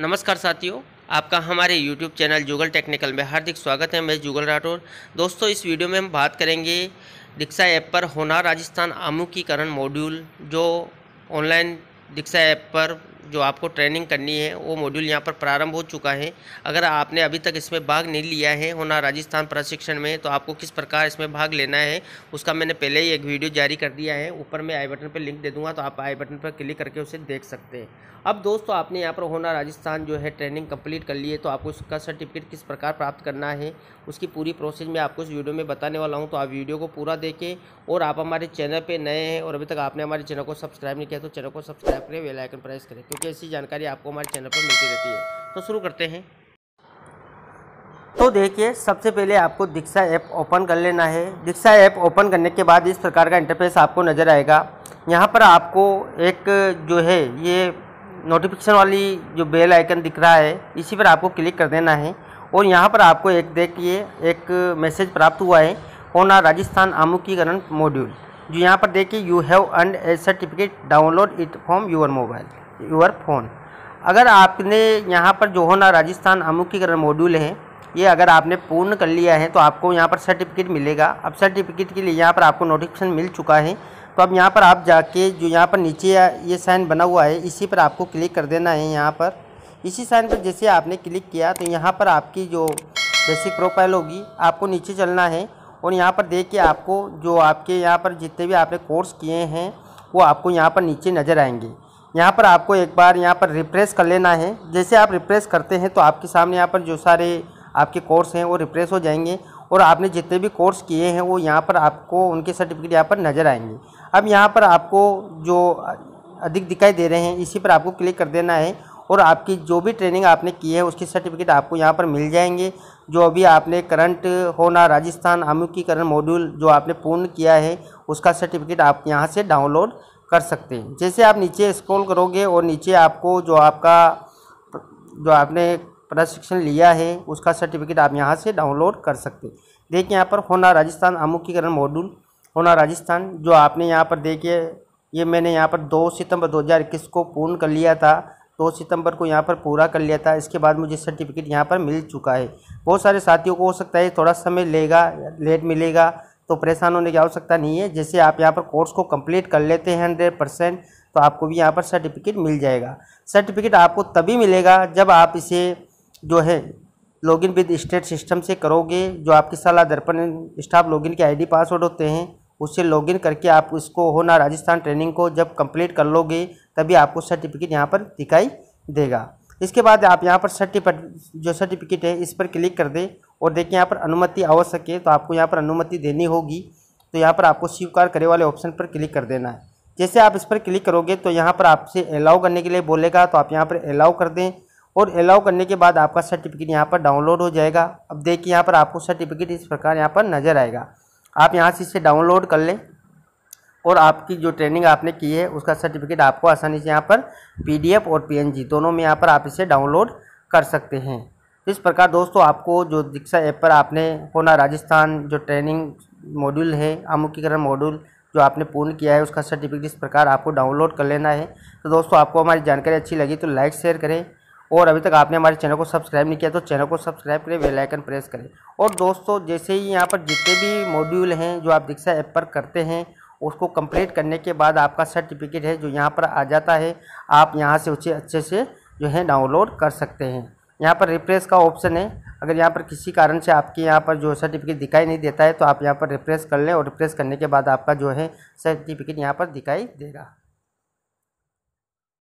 नमस्कार साथियों आपका हमारे YouTube चैनल जुगल टेक्निकल में हार्दिक स्वागत है मैं जुगल राठौर दोस्तों इस वीडियो में हम बात करेंगे दीक्षा ऐप पर होना राजस्थान आमुखीकरण मॉड्यूल जो ऑनलाइन दीक्षा ऐप पर जो आपको ट्रेनिंग करनी है वो मॉड्यूल यहाँ पर प्रारंभ हो चुका है अगर आपने अभी तक इसमें भाग नहीं लिया है होना राजस्थान प्रशिक्षण में तो आपको किस प्रकार इसमें भाग लेना है उसका मैंने पहले ही एक वीडियो जारी कर दिया है ऊपर मैं आई बटन पर लिंक दे दूँगा तो आप आई बटन पर क्लिक करके उसे देख सकते हैं अब दोस्तों आपने यहाँ पर होना राजस्थान जो है ट्रेनिंग कम्प्लीट कर ली है तो आपको उसका सर्टिफिकेट किस प्रकार प्राप्त करना है उसकी पूरी प्रोसेस मैं आपको इस वीडियो में बताने वाला हूँ तो आप वीडियो को पूरा देखें और आप हमारे चैनल पर नए हैं और अभी तक आपने हमारे चैनल को सब्सक्राइब नहीं किया तो चैनल को सब्सक्राइब करें वेलाइकन प्रेस करें क्योंकि ऐसी ऐसी जानकारी आपको हमारे चैनल पर मिलती रहती है तो शुरू करते हैं तो देखिए सबसे पहले आपको दीक्षा ऐप ओपन कर लेना है दीक्षा ऐप ओपन करने के बाद इस प्रकार का इंटरफेस आपको नज़र आएगा यहाँ पर आपको एक जो है ये नोटिफिकेशन वाली जो बेल आइकन दिख रहा है इसी पर आपको क्लिक कर देना है और यहाँ पर आपको एक देखिए एक मैसेज प्राप्त हुआ है ऑन आर राजस्थान आमुखीकरण मॉड्यूल जो यहाँ पर देखिए you have earn a certificate download it from your mobile your phone अगर आपने यहाँ पर जो हो ना राजस्थान अमुखीकरण मॉड्यूल है ये अगर आपने पूर्ण कर लिया है तो आपको यहाँ पर सर्टिफिकेट मिलेगा अब सर्टिफिकेट के लिए यहाँ पर आपको नोटिफिकेशन मिल चुका है तो अब यहाँ पर आप जाके जो यहाँ पर नीचे ये साइन बना हुआ है इसी पर आपको क्लिक कर देना है यहाँ पर इसी साइन पर जैसे आपने क्लिक किया तो यहाँ पर आपकी जो बेसिक प्रोफाइल होगी आपको नीचे चलना है और यहाँ पर देख के आपको जो आपके यहाँ पर जितने भी आपने कोर्स किए हैं वो आपको यहाँ पर नीचे नज़र आएंगे यहाँ पर आपको एक बार यहाँ पर रिप्रेस कर लेना है जैसे आप रिप्रेस करते हैं तो आपके सामने यहाँ पर जो सारे आपके कोर्स हैं वो रिप्रेस हो जाएंगे और आपने जितने भी कोर्स किए हैं वो यहाँ पर आपको उनके सर्टिफिकेट यहाँ पर नज़र आएंगे अब यहाँ पर आपको जो अधिक दिखाई दे रहे हैं इसी पर आपको क्लिक कर देना है और आपकी जो भी ट्रेनिंग आपने की है उसके सर्टिफिकेट आपको यहाँ पर मिल जाएंगे जो अभी आपने करंट होना राजस्थान आमुखीकरण मॉड्यूल जो आपने पूर्ण किया है उसका सर्टिफिकेट आप यहाँ से डाउनलोड कर सकते हैं जैसे आप नीचे स्क्रॉल करोगे और नीचे आपको जो आपका जो आपने प्रशिक्षण लिया है उसका सर्टिफिकेट आप यहाँ से डाउनलोड कर सकते हैं देखिए यहाँ पर होना राजस्थान अमुखीकरण मॉड्यूल होना राजस्थान जो आपने यहाँ पर देखिए ये मैंने यहाँ पर 2 सितंबर 2021 को पूर्ण कर लिया था 2 सितंबर को यहाँ पर पूरा कर लिया था इसके बाद मुझे सर्टिफिकेट यहाँ पर मिल चुका है बहुत सारे साथियों को हो सकता है थोड़ा समय लेगा लेट मिलेगा तो परेशान होने की आवश्यकता नहीं है जैसे आप यहाँ पर कोर्स को कंप्लीट कर लेते हैं हंड्रेड परसेंट तो आपको भी यहाँ पर सर्टिफिकेट मिल जाएगा सर्टिफिकेट आपको तभी मिलेगा जब आप इसे जो है लॉगिन विद स्टेट सिस्टम से करोगे जो आपकी सलाह दर्पण स्टाफ लॉगिन के आईडी पासवर्ड होते हैं उससे लॉगिन करके आप इसको होना राजस्थान ट्रेनिंग को जब कंप्लीट कर लोगे तभी आपको सर्टिफिकेट यहाँ पर दिखाई देगा इसके बाद आप यहाँ पर सर्टिफिकेट जो सर्टिफिकेट है इस पर क्लिक कर दें और देखिए यहाँ पर अनुमति आवश्यक है तो आपको यहाँ पर अनुमति देनी होगी तो यहाँ पर आपको स्वीकार करे वाले ऑप्शन पर क्लिक कर देना है जैसे आप इस पर क्लिक करोगे तो यहाँ पर आपसे अलाउ करने के लिए बोलेगा तो आप यहाँ पर अलाउ कर दें और अलाउ करने के बाद आपका सर्टिफिकेट यहाँ पर डाउनलोड हो जाएगा अब देखिए यहाँ पर आपको सर्टिफिकेट इस प्रकार यहाँ पर नज़र आएगा आप यहाँ से इसे डाउनलोड कर लें और आपकी जो ट्रेनिंग आपने की है उसका सर्टिफिकेट आपको आसानी से यहाँ पर पी और पी दोनों में यहाँ पर आप इसे डाउनलोड कर सकते हैं इस प्रकार दोस्तों आपको जो दीक्षा ऐप पर आपने होना राजस्थान जो ट्रेनिंग मॉड्यूल है अमुखीकरण मॉड्यूल जो आपने पूर्ण किया है उसका सर्टिफिकेट इस प्रकार आपको डाउनलोड कर लेना है तो दोस्तों आपको हमारी जानकारी अच्छी लगी तो लाइक शेयर करें और अभी तक आपने हमारे चैनल को सब्सक्राइब नहीं किया तो चैनल को सब्सक्राइब करें बेल आइकन प्रेस करें और दोस्तों जैसे ही यहाँ पर जितने भी मॉड्यूल हैं जो आप दीक्षा ऐप पर करते हैं उसको कंप्लीट करने के बाद आपका सर्टिफिकेट है जो यहाँ पर आ जाता है आप यहाँ से उसे अच्छे से जो है डाउनलोड कर सकते हैं यहाँ पर रिफ्रेश का ऑप्शन है अगर यहाँ पर किसी कारण से आपके यहाँ पर जो सर्टिफिकेट दिखाई नहीं देता है तो आप यहाँ पर रिफ्रेश कर लें और रिफ्रेश करने के बाद आपका जो है सर्टिफिकेट यहाँ पर दिखाई देगा